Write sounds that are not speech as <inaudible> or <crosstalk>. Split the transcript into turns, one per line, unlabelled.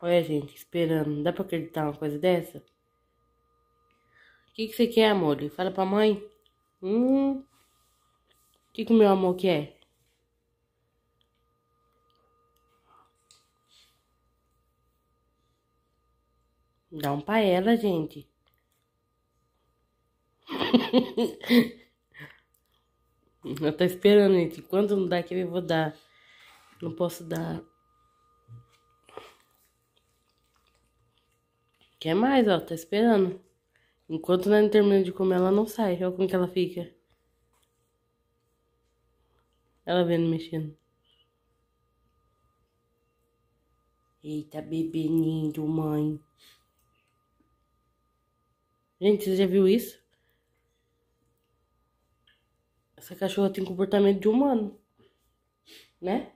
Olha, gente, esperando. Dá pra acreditar uma coisa dessa? O que, que você quer, amor? fala pra mãe. Hum. O que, que meu amor quer? Dá um pra ela, gente. <laughs> eu tô esperando, gente. Enquanto não dá que eu vou dar. Não posso dar. Quer mais, ó, tá esperando. Enquanto ela não termina de comer, ela não sai. Olha como que ela fica. Ela vendo mexendo. Eita, bebê lindo, mãe. Gente, você já viu isso? Essa cachorra tem comportamento de humano, né?